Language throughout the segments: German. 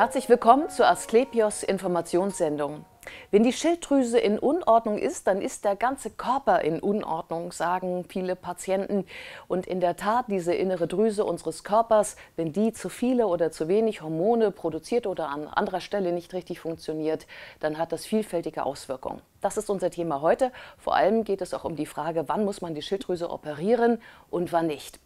Herzlich willkommen zur Asklepios Informationssendung. Wenn die Schilddrüse in Unordnung ist, dann ist der ganze Körper in Unordnung, sagen viele Patienten. Und in der Tat, diese innere Drüse unseres Körpers, wenn die zu viele oder zu wenig Hormone produziert oder an anderer Stelle nicht richtig funktioniert, dann hat das vielfältige Auswirkungen. Das ist unser Thema heute. Vor allem geht es auch um die Frage, wann muss man die Schilddrüse operieren und wann nicht.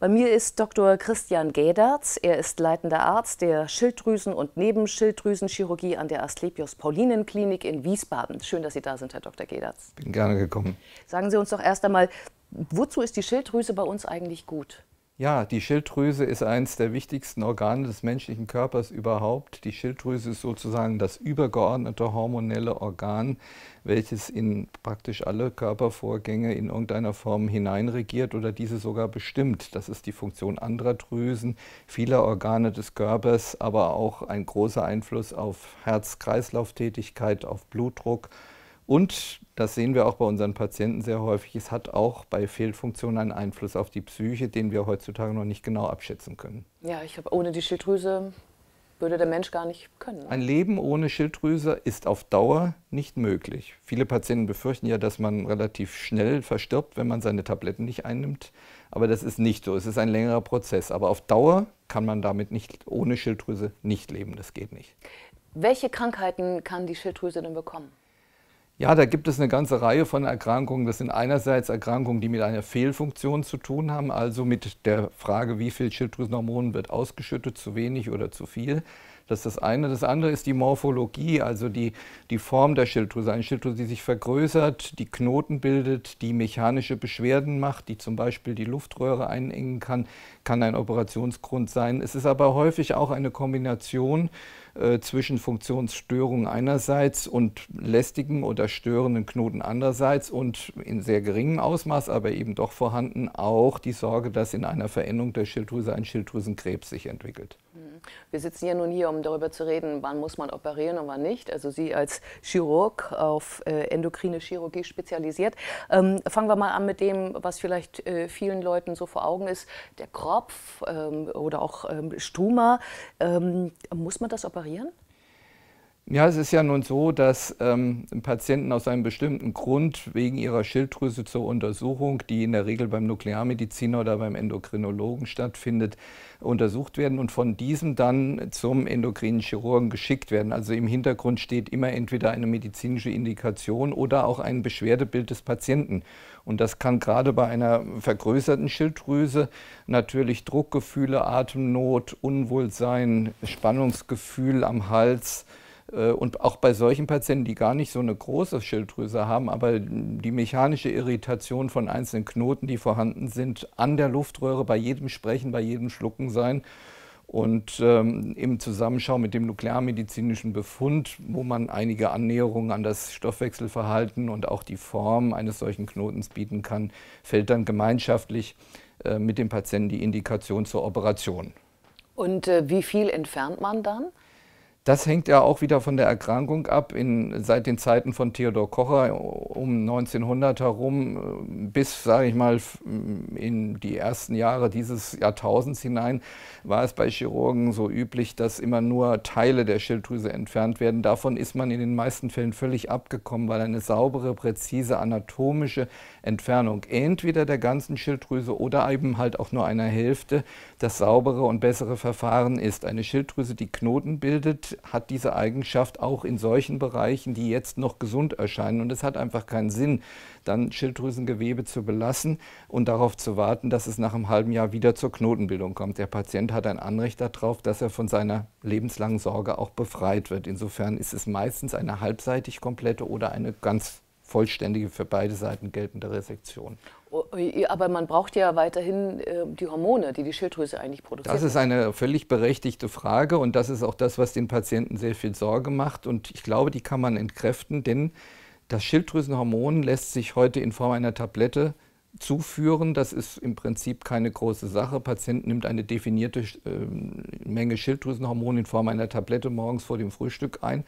Bei mir ist Dr. Christian Gäderz. Er ist leitender Arzt der Schilddrüsen- und Nebenschilddrüsenchirurgie an der Asklepios Paulinen-Klinik in Wiesbaden. Schön, dass Sie da sind, Herr Dr. Gäderz. Bin gerne gekommen. Sagen Sie uns doch erst einmal, wozu ist die Schilddrüse bei uns eigentlich gut? Ja, die Schilddrüse ist eines der wichtigsten Organe des menschlichen Körpers überhaupt. Die Schilddrüse ist sozusagen das übergeordnete hormonelle Organ, welches in praktisch alle Körpervorgänge in irgendeiner Form hineinregiert oder diese sogar bestimmt. Das ist die Funktion anderer Drüsen, vieler Organe des Körpers, aber auch ein großer Einfluss auf Herz-Kreislauf-Tätigkeit, auf Blutdruck, und das sehen wir auch bei unseren Patienten sehr häufig. Es hat auch bei Fehlfunktionen einen Einfluss auf die Psyche, den wir heutzutage noch nicht genau abschätzen können. Ja, ich glaube, ohne die Schilddrüse würde der Mensch gar nicht können. Ne? Ein Leben ohne Schilddrüse ist auf Dauer nicht möglich. Viele Patienten befürchten ja, dass man relativ schnell verstirbt, wenn man seine Tabletten nicht einnimmt. Aber das ist nicht so. Es ist ein längerer Prozess. Aber auf Dauer kann man damit nicht ohne Schilddrüse nicht leben. Das geht nicht. Welche Krankheiten kann die Schilddrüse denn bekommen? Ja, da gibt es eine ganze Reihe von Erkrankungen. Das sind einerseits Erkrankungen, die mit einer Fehlfunktion zu tun haben, also mit der Frage, wie viel Schilddrüsenhormon wird ausgeschüttet, zu wenig oder zu viel. Das ist das eine. Das andere ist die Morphologie, also die, die Form der Schilddrüse. Eine Schilddrüse, die sich vergrößert, die Knoten bildet, die mechanische Beschwerden macht, die zum Beispiel die Luftröhre einengen kann, kann ein Operationsgrund sein. Es ist aber häufig auch eine Kombination äh, zwischen Funktionsstörungen einerseits und lästigen oder störenden Knoten andererseits und in sehr geringem Ausmaß, aber eben doch vorhanden, auch die Sorge, dass in einer Veränderung der Schilddrüse ein Schilddrüsenkrebs sich entwickelt. Mhm. Wir sitzen ja nun hier, um darüber zu reden, wann muss man operieren und wann nicht. Also Sie als Chirurg auf äh, endokrine Chirurgie spezialisiert. Ähm, fangen wir mal an mit dem, was vielleicht äh, vielen Leuten so vor Augen ist, der Kropf ähm, oder auch ähm, Stuma. Ähm, muss man das operieren? Ja, es ist ja nun so, dass ähm, Patienten aus einem bestimmten Grund wegen ihrer Schilddrüse zur Untersuchung, die in der Regel beim Nuklearmediziner oder beim Endokrinologen stattfindet, untersucht werden und von diesem dann zum endokrinen Chirurgen geschickt werden. Also im Hintergrund steht immer entweder eine medizinische Indikation oder auch ein Beschwerdebild des Patienten. Und das kann gerade bei einer vergrößerten Schilddrüse natürlich Druckgefühle, Atemnot, Unwohlsein, Spannungsgefühl am Hals, äh, und auch bei solchen Patienten, die gar nicht so eine große Schilddrüse haben, aber die mechanische Irritation von einzelnen Knoten, die vorhanden sind, an der Luftröhre bei jedem Sprechen, bei jedem Schlucken sein. Und ähm, im Zusammenschau mit dem nuklearmedizinischen Befund, wo man einige Annäherungen an das Stoffwechselverhalten und auch die Form eines solchen Knotens bieten kann, fällt dann gemeinschaftlich äh, mit dem Patienten die Indikation zur Operation. Und äh, wie viel entfernt man dann? Das hängt ja auch wieder von der Erkrankung ab. In, seit den Zeiten von Theodor Kocher äh, um 1900 herum äh, bis, sage ich mal, mm, in die ersten Jahre dieses Jahrtausends hinein war es bei Chirurgen so üblich, dass immer nur Teile der Schilddrüse entfernt werden. Davon ist man in den meisten Fällen völlig abgekommen, weil eine saubere, präzise anatomische Entfernung entweder der ganzen Schilddrüse oder eben halt auch nur einer Hälfte das saubere und bessere Verfahren ist. Eine Schilddrüse, die Knoten bildet, hat diese Eigenschaft auch in solchen Bereichen, die jetzt noch gesund erscheinen. Und es hat einfach keinen Sinn, dann Schilddrüsengewebe zu belassen und darauf zu warten, dass es nach einem halben Jahr wieder zur Knotenbildung kommt. Der Patient hat ein Anrecht darauf, dass er von seiner lebenslangen Sorge auch befreit wird. Insofern ist es meistens eine halbseitig komplette oder eine ganz vollständige, für beide Seiten geltende Resektion. Oh, aber man braucht ja weiterhin ähm, die Hormone, die die Schilddrüse eigentlich produziert. Das ist eine völlig berechtigte Frage und das ist auch das, was den Patienten sehr viel Sorge macht. Und ich glaube, die kann man entkräften, denn das Schilddrüsenhormon lässt sich heute in Form einer Tablette zuführen. Das ist im Prinzip keine große Sache. Der Patient nimmt eine definierte ähm, Menge Schilddrüsenhormon in Form einer Tablette morgens vor dem Frühstück ein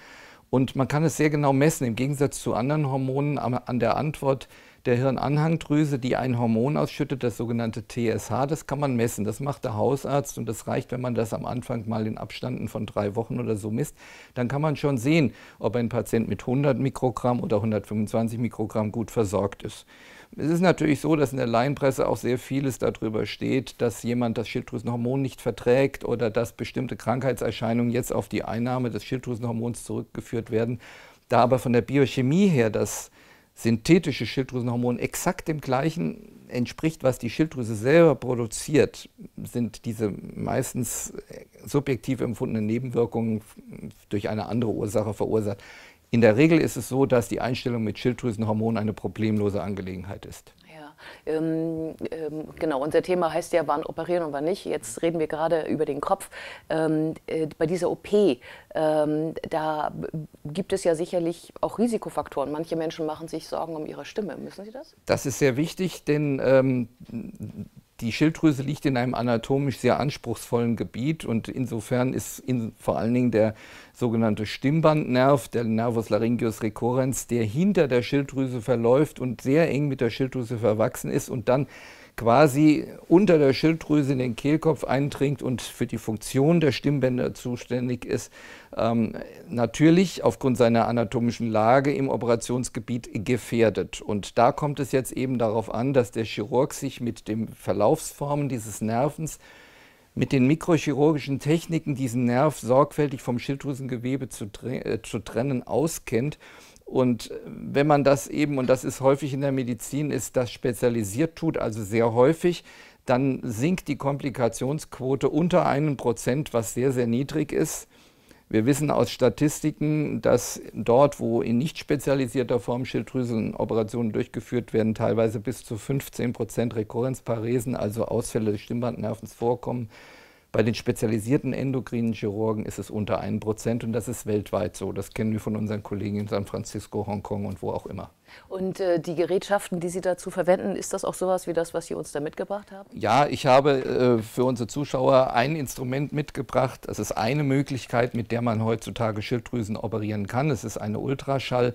und man kann es sehr genau messen, im Gegensatz zu anderen Hormonen an der Antwort der Hirnanhangdrüse, die ein Hormon ausschüttet, das sogenannte TSH. Das kann man messen. Das macht der Hausarzt und das reicht, wenn man das am Anfang mal in Abstanden von drei Wochen oder so misst. Dann kann man schon sehen, ob ein Patient mit 100 Mikrogramm oder 125 Mikrogramm gut versorgt ist. Es ist natürlich so, dass in der Laienpresse auch sehr vieles darüber steht, dass jemand das Schilddrüsenhormon nicht verträgt oder dass bestimmte Krankheitserscheinungen jetzt auf die Einnahme des Schilddrüsenhormons zurückgeführt werden. Da aber von der Biochemie her das synthetische Schilddrüsenhormon exakt dem gleichen entspricht, was die Schilddrüse selber produziert, sind diese meistens äh, subjektiv empfundenen Nebenwirkungen durch eine andere Ursache verursacht. In der Regel ist es so, dass die Einstellung mit Schilddrüsenhormonen eine problemlose Angelegenheit ist. Ähm, ähm, genau, unser Thema heißt ja, wann operieren und wann nicht. Jetzt reden wir gerade über den Kopf. Ähm, äh, bei dieser OP, ähm, da gibt es ja sicherlich auch Risikofaktoren. Manche Menschen machen sich Sorgen um ihre Stimme. Müssen Sie das? Das ist sehr wichtig, denn ähm, die Schilddrüse liegt in einem anatomisch sehr anspruchsvollen Gebiet und insofern ist in, vor allen Dingen der sogenannte Stimmbandnerv, der Nervus laryngeus recurrens, der hinter der Schilddrüse verläuft und sehr eng mit der Schilddrüse verwachsen ist und dann quasi unter der Schilddrüse in den Kehlkopf eindringt und für die Funktion der Stimmbänder zuständig ist, ähm, natürlich aufgrund seiner anatomischen Lage im Operationsgebiet gefährdet. Und da kommt es jetzt eben darauf an, dass der Chirurg sich mit den Verlaufsformen dieses Nervens mit den mikrochirurgischen Techniken diesen Nerv sorgfältig vom Schilddrüsengewebe zu, äh, zu trennen auskennt und äh, wenn man das eben, und das ist häufig in der Medizin, ist das spezialisiert tut, also sehr häufig, dann sinkt die Komplikationsquote unter einen Prozent, was sehr, sehr niedrig ist. Wir wissen aus Statistiken, dass dort, wo in nicht spezialisierter Form Schilddrüsenoperationen durchgeführt werden, teilweise bis zu 15 Prozent Rekurrenzparesen, also Ausfälle des Stimmbandnervens vorkommen. Bei den spezialisierten endokrinen Chirurgen ist es unter 1% und das ist weltweit so. Das kennen wir von unseren Kollegen in San Francisco, Hongkong und wo auch immer. Und äh, die Gerätschaften, die Sie dazu verwenden, ist das auch sowas wie das, was Sie uns da mitgebracht haben? Ja, ich habe äh, für unsere Zuschauer ein Instrument mitgebracht. Das ist eine Möglichkeit, mit der man heutzutage Schilddrüsen operieren kann. Es ist eine Ultraschallschere,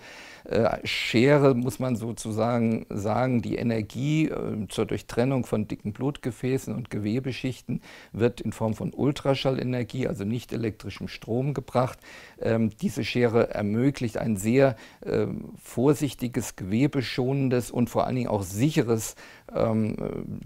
äh, muss man sozusagen sagen. Die Energie äh, zur Durchtrennung von dicken Blutgefäßen und Gewebeschichten wird in Form von Ultraschallenergie, also nicht elektrischem Strom, gebracht. Ähm, diese Schere ermöglicht ein sehr äh, vorsichtiges nachhaltiges, gewebeschonendes und vor allen Dingen auch sicheres ähm,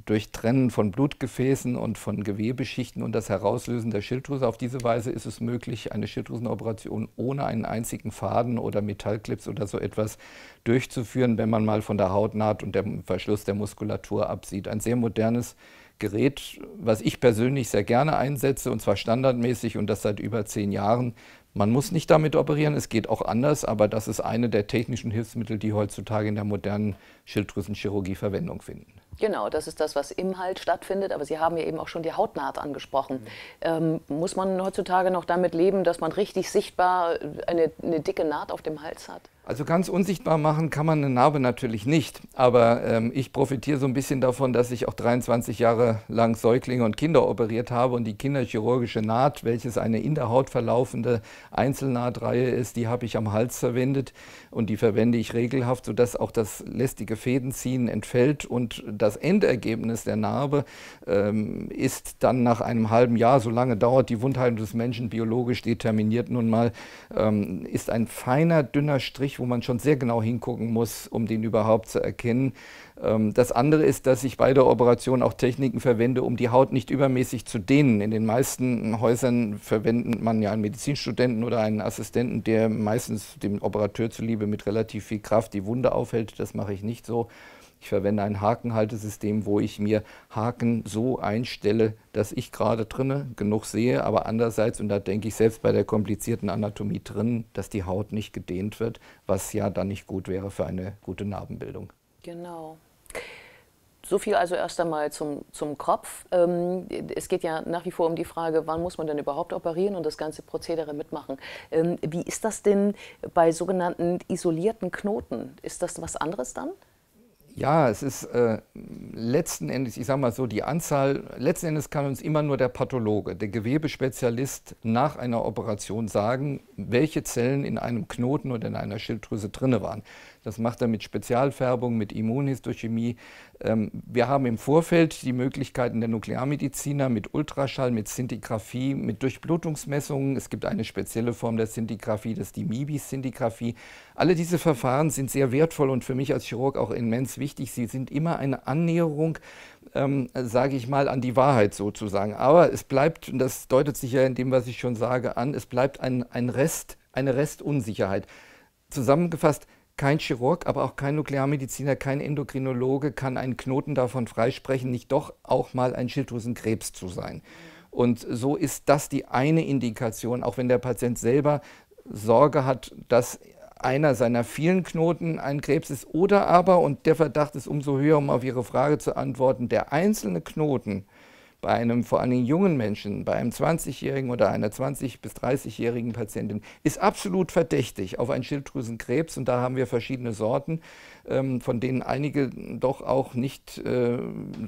durch von Blutgefäßen und von Gewebeschichten und das Herauslösen der Schilddrüse. Auf diese Weise ist es möglich, eine Schilddrüsenoperation ohne einen einzigen Faden oder Metallclips oder so etwas durchzuführen, wenn man mal von der Hautnaht und dem Verschluss der Muskulatur absieht. Ein sehr modernes Gerät, was ich persönlich sehr gerne einsetze, und zwar standardmäßig und das seit über zehn Jahren. Man muss nicht damit operieren, es geht auch anders, aber das ist eine der technischen Hilfsmittel, die heutzutage in der modernen Schilddrüsenchirurgie Verwendung finden. Genau, das ist das, was im Hals stattfindet, aber Sie haben ja eben auch schon die Hautnaht angesprochen. Mhm. Ähm, muss man heutzutage noch damit leben, dass man richtig sichtbar eine, eine dicke Naht auf dem Hals hat? Also ganz unsichtbar machen kann man eine Narbe natürlich nicht, aber ähm, ich profitiere so ein bisschen davon, dass ich auch 23 Jahre lang Säuglinge und Kinder operiert habe und die kinderchirurgische Naht, welches eine in der Haut verlaufende Einzelnahtreihe ist, die habe ich am Hals verwendet und die verwende ich regelhaft, sodass auch das lästige Fädenziehen entfällt und das Endergebnis der Narbe ähm, ist dann nach einem halben Jahr, so lange dauert die Wundheilung des Menschen biologisch determiniert nun mal, ähm, ist ein feiner, dünner Strich übrig, wo man schon sehr genau hingucken muss, um den überhaupt zu erkennen. Ähm, das andere ist, dass ich bei der Operation auch Techniken verwende, um die Haut nicht übermäßig zu dehnen. In den meisten Häusern verwendet man ja einen Medizinstudenten oder einen Assistenten, der meistens dem Operateur zuliebe mit relativ viel Kraft die Wunde aufhält. Das mache ich nicht so. Ich verwende ein Hakenhaltesystem, wo ich mir Haken so einstelle, dass ich gerade drinne genug sehe, aber andererseits, und da denke ich selbst bei der komplizierten Anatomie drin, dass die Haut nicht gedehnt wird, was ja dann nicht gut wäre für eine gute Narbenbildung. Genau. So viel also erst einmal zum, zum Kopf. Ähm, es geht ja nach wie vor um die Frage, wann muss man denn überhaupt operieren und das ganze Prozedere mitmachen. Ähm, wie ist das denn bei sogenannten isolierten Knoten? Ist das was anderes dann? Ja, es ist äh, letzten Endes, ich sage mal so, die Anzahl, letzten Endes kann uns immer nur der Pathologe, der Gewebespezialist nach einer Operation sagen, welche Zellen in einem Knoten oder in einer Schilddrüse drinne waren. Das macht er mit Spezialfärbung, mit Immunhistochemie. Ähm, wir haben im Vorfeld die Möglichkeiten der Nuklearmediziner mit Ultraschall, mit Sintigraphie, mit Durchblutungsmessungen. Es gibt eine spezielle Form der Sintigraphie, das ist die MIBI-Sintigraphie. Alle diese Verfahren sind sehr wertvoll und für mich als Chirurg auch immens wichtig wichtig. Sie sind immer eine Annäherung, ähm, sage ich mal, an die Wahrheit sozusagen. Aber es bleibt, und das deutet sich ja in dem, was ich schon sage, an, es bleibt ein, ein Rest, eine Restunsicherheit. Zusammengefasst, kein Chirurg, aber auch kein Nuklearmediziner, kein Endokrinologe kann einen Knoten davon freisprechen, nicht doch auch mal ein Schilddrüsenkrebs zu sein. Und so ist das die eine Indikation, auch wenn der Patient selber Sorge hat, dass einer seiner vielen Knoten ein Krebs ist oder aber, und der Verdacht ist umso höher, um auf Ihre Frage zu antworten, der einzelne Knoten bei einem vor allen Dingen jungen Menschen, bei einem 20-jährigen oder einer 20- bis 30-jährigen Patientin, ist absolut verdächtig auf einen Schilddrüsenkrebs. Und da haben wir verschiedene Sorten, ähm, von denen einige doch auch nicht äh,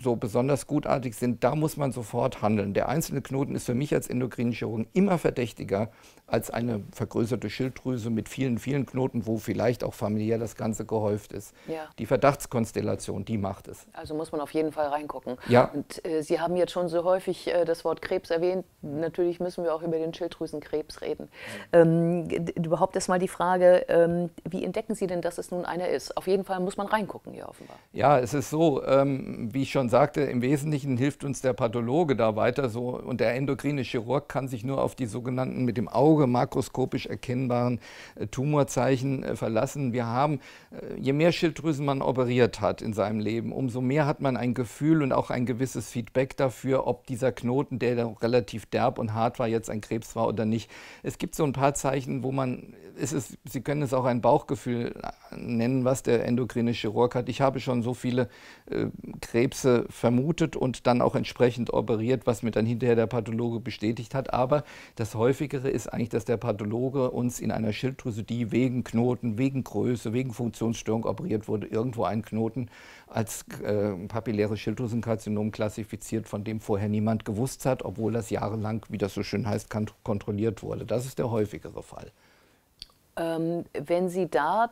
so besonders gutartig sind. Da muss man sofort handeln. Der einzelne Knoten ist für mich als Endokrinchirurgen immer verdächtiger als eine vergrößerte Schilddrüse mit vielen, vielen Knoten, wo vielleicht auch familiär das Ganze gehäuft ist. Ja. Die Verdachtskonstellation, die macht es. Also muss man auf jeden Fall reingucken. Ja. Und äh, Sie haben jetzt schon schon so häufig äh, das Wort Krebs erwähnt. Natürlich müssen wir auch über den Schilddrüsenkrebs reden. Ähm, überhaupt erstmal die Frage, ähm, wie entdecken Sie denn, dass es nun einer ist? Auf jeden Fall muss man reingucken hier offenbar. Ja, es ist so, ähm, wie ich schon sagte, im Wesentlichen hilft uns der Pathologe da weiter so und der endokrine Chirurg kann sich nur auf die sogenannten mit dem Auge makroskopisch erkennbaren äh, Tumorzeichen äh, verlassen. Wir haben, äh, je mehr Schilddrüsen man operiert hat in seinem Leben, umso mehr hat man ein Gefühl und auch ein gewisses Feedback dafür, dafür, ob dieser Knoten, der relativ derb und hart war, jetzt ein Krebs war oder nicht. Es gibt so ein paar Zeichen, wo man, es ist, Sie können es auch ein Bauchgefühl nennen, was der endokrine Chirurg hat. Ich habe schon so viele äh, Krebse vermutet und dann auch entsprechend operiert, was mir dann hinterher der Pathologe bestätigt hat. Aber das häufigere ist eigentlich, dass der Pathologe uns in einer Schilddrüse, die wegen Knoten, wegen Größe, wegen Funktionsstörung operiert wurde, irgendwo einen Knoten als äh, papilläres Schilddrüsenkarzinom klassifiziert, von dem vorher niemand gewusst hat, obwohl das jahrelang, wie das so schön heißt, kontrolliert wurde. Das ist der häufigere Fall. Ähm, wenn Sie da,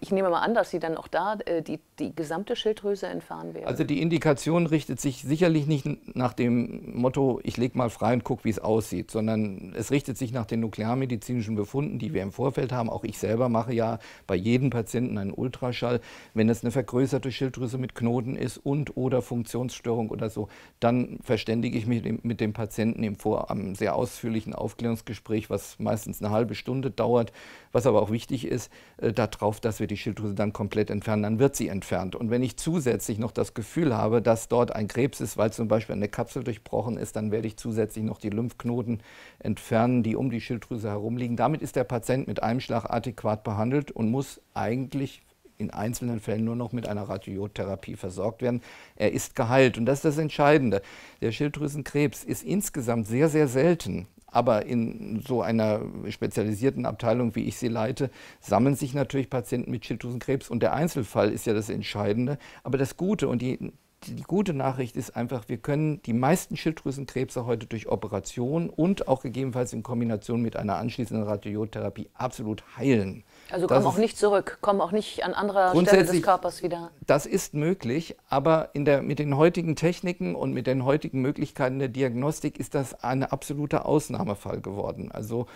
ich nehme mal an, dass Sie dann auch da äh, die, die gesamte Schilddrüse entfahren werden. Also die Indikation richtet sich sicherlich nicht nach dem Motto, ich lege mal frei und gucke, wie es aussieht, sondern es richtet sich nach den nuklearmedizinischen Befunden, die wir im Vorfeld haben. Auch ich selber mache ja bei jedem Patienten einen Ultraschall. Wenn es eine vergrößerte Schilddrüse mit Knoten ist und oder Funktionsstörung oder so, dann verständige ich mich mit dem Patienten im Vor am sehr ausführlichen Aufklärungsgespräch, was meistens eine halbe Stunde dauert was aber auch wichtig ist, äh, darauf, dass wir die Schilddrüse dann komplett entfernen, dann wird sie entfernt. Und wenn ich zusätzlich noch das Gefühl habe, dass dort ein Krebs ist, weil zum Beispiel eine Kapsel durchbrochen ist, dann werde ich zusätzlich noch die Lymphknoten entfernen, die um die Schilddrüse herumliegen. Damit ist der Patient mit einem Schlag adäquat behandelt und muss eigentlich in einzelnen Fällen nur noch mit einer Radiotherapie versorgt werden. Er ist geheilt und das ist das Entscheidende. Der Schilddrüsenkrebs ist insgesamt sehr, sehr selten. Aber in so einer spezialisierten Abteilung, wie ich sie leite, sammeln sich natürlich Patienten mit Schilddrüsenkrebs und der Einzelfall ist ja das Entscheidende. Aber das Gute und die die gute Nachricht ist einfach, wir können die meisten Schilddrüsenkrebse heute durch Operation und auch gegebenenfalls in Kombination mit einer anschließenden Radiotherapie absolut heilen. Also kommen auch nicht zurück, kommen auch nicht an anderer Stelle des Körpers wieder. Das ist möglich, aber der, mit den heutigen Techniken und mit den heutigen Möglichkeiten der Diagnostik ist das ein absoluter Ausnahmefall geworden. Also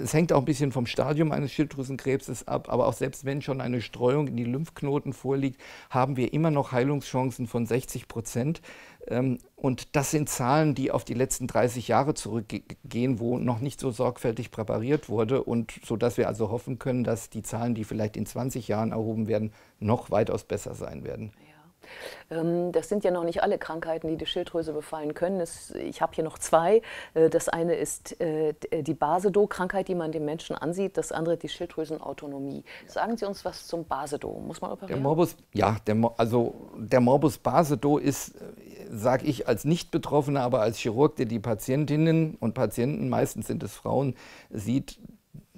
es hängt auch ein bisschen vom Stadium eines Schilddrüsenkrebses ab, aber auch selbst wenn schon eine Streuung in die Lymphknoten vorliegt, haben wir immer noch Heilungschancen von 60 Prozent. Ähm, und das sind Zahlen, die auf die letzten 30 Jahre zurückgehen, wo noch nicht so sorgfältig präpariert wurde und so dass wir also hoffen können, dass die Zahlen, die vielleicht in 20 Jahren erhoben werden, noch weitaus besser sein werden. Ähm, das sind ja noch nicht alle Krankheiten, die die Schilddrüse befallen können. Es, ich habe hier noch zwei. Äh, das eine ist äh, äh, die Basedow-Krankheit, die man dem Menschen ansieht. Das andere die Schilddrüsenautonomie. Sagen Sie uns was zum Basedow. Muss man operieren? Der Morbus, ja, der, also der Morbus Basedow ist, sage ich als Nicht-Betroffener, aber als Chirurg, der die Patientinnen und Patienten, meistens sind es Frauen, sieht,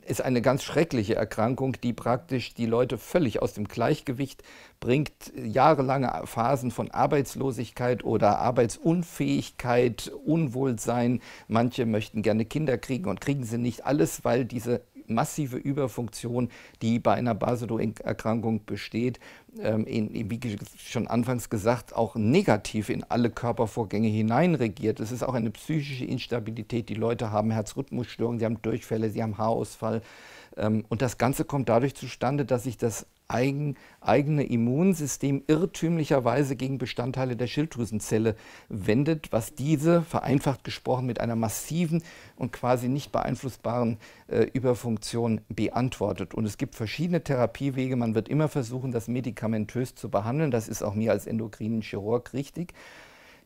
ist eine ganz schreckliche Erkrankung, die praktisch die Leute völlig aus dem Gleichgewicht bringt. Jahrelange Phasen von Arbeitslosigkeit oder Arbeitsunfähigkeit, Unwohlsein. Manche möchten gerne Kinder kriegen und kriegen sie nicht. Alles, weil diese massive Überfunktion, die bei einer Basedow-Erkrankung besteht, ähm, in, wie schon anfangs gesagt, auch negativ in alle Körpervorgänge hineinregiert. Es ist auch eine psychische Instabilität. Die Leute haben Herzrhythmusstörungen, sie haben Durchfälle, sie haben Haarausfall. Ähm, und das Ganze kommt dadurch zustande, dass sich das eigen, eigene Immunsystem irrtümlicherweise gegen Bestandteile der Schilddrüsenzelle wendet, was diese, vereinfacht gesprochen, mit einer massiven und quasi nicht beeinflussbaren äh, Überfunktion beantwortet. Und es gibt verschiedene Therapiewege. Man wird immer versuchen, das medikamentös zu behandeln. Das ist auch mir als endokrinen Chirurg richtig.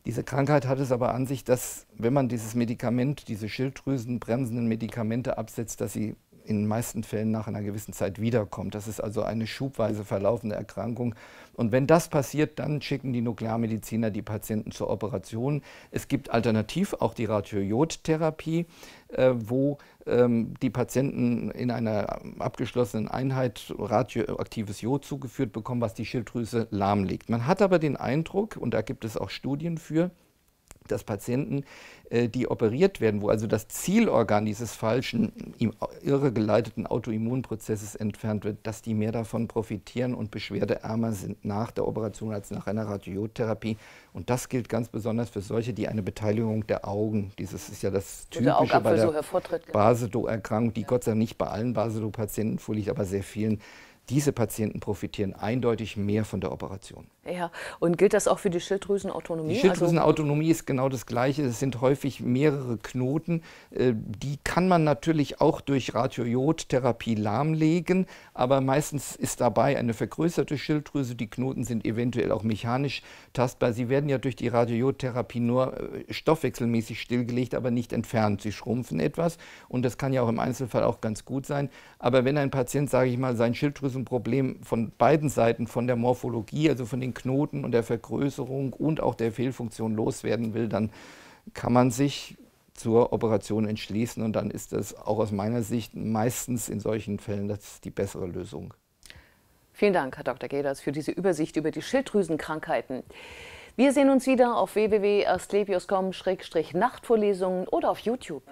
Diese Krankheit hat es aber an sich, dass wenn man dieses Medikament, diese schilddrüsenbremsenden Medikamente absetzt, dass sie in den meisten Fällen nach einer gewissen Zeit wiederkommt. Das ist also eine schubweise verlaufende Erkrankung. Und wenn das passiert, dann schicken die Nuklearmediziner die Patienten zur Operation. Es gibt alternativ auch die Radiojodtherapie, äh, wo ähm, die Patienten in einer abgeschlossenen Einheit radioaktives Jod zugeführt bekommen, was die Schilddrüse lahmlegt. Man hat aber den Eindruck, und da gibt es auch Studien für, dass Patienten, äh, die operiert werden, wo also das Zielorgan dieses falschen, irregeleiteten Autoimmunprozesses entfernt wird, dass die mehr davon profitieren und beschwerdeärmer sind nach der Operation als nach einer Radiotherapie. Und das gilt ganz besonders für solche, die eine Beteiligung der Augen, dieses ist ja das Typische der bei der so genau. Basedow-Erkrankung, die ja. Gott sei Dank nicht bei allen basedo patienten vorliegt, aber sehr vielen diese Patienten profitieren eindeutig mehr von der Operation. Ja, und gilt das auch für die Schilddrüsenautonomie? Die also Schilddrüsenautonomie ist genau das Gleiche. Es sind häufig mehrere Knoten. Äh, die kann man natürlich auch durch Radiojodtherapie lahmlegen, aber meistens ist dabei eine vergrößerte Schilddrüse. Die Knoten sind eventuell auch mechanisch tastbar. Sie werden ja durch die Radiojodtherapie nur äh, stoffwechselmäßig stillgelegt, aber nicht entfernt. Sie schrumpfen etwas und das kann ja auch im Einzelfall auch ganz gut sein. Aber wenn ein Patient, sage ich mal, sein Schilddrüsen es ein Problem von beiden Seiten, von der Morphologie, also von den Knoten und der Vergrößerung und auch der Fehlfunktion loswerden will, dann kann man sich zur Operation entschließen und dann ist das auch aus meiner Sicht meistens in solchen Fällen das die bessere Lösung. Vielen Dank, Herr Dr. Geders, für diese Übersicht über die Schilddrüsenkrankheiten. Wir sehen uns wieder auf www.astlepios.com-nachtvorlesungen oder auf YouTube.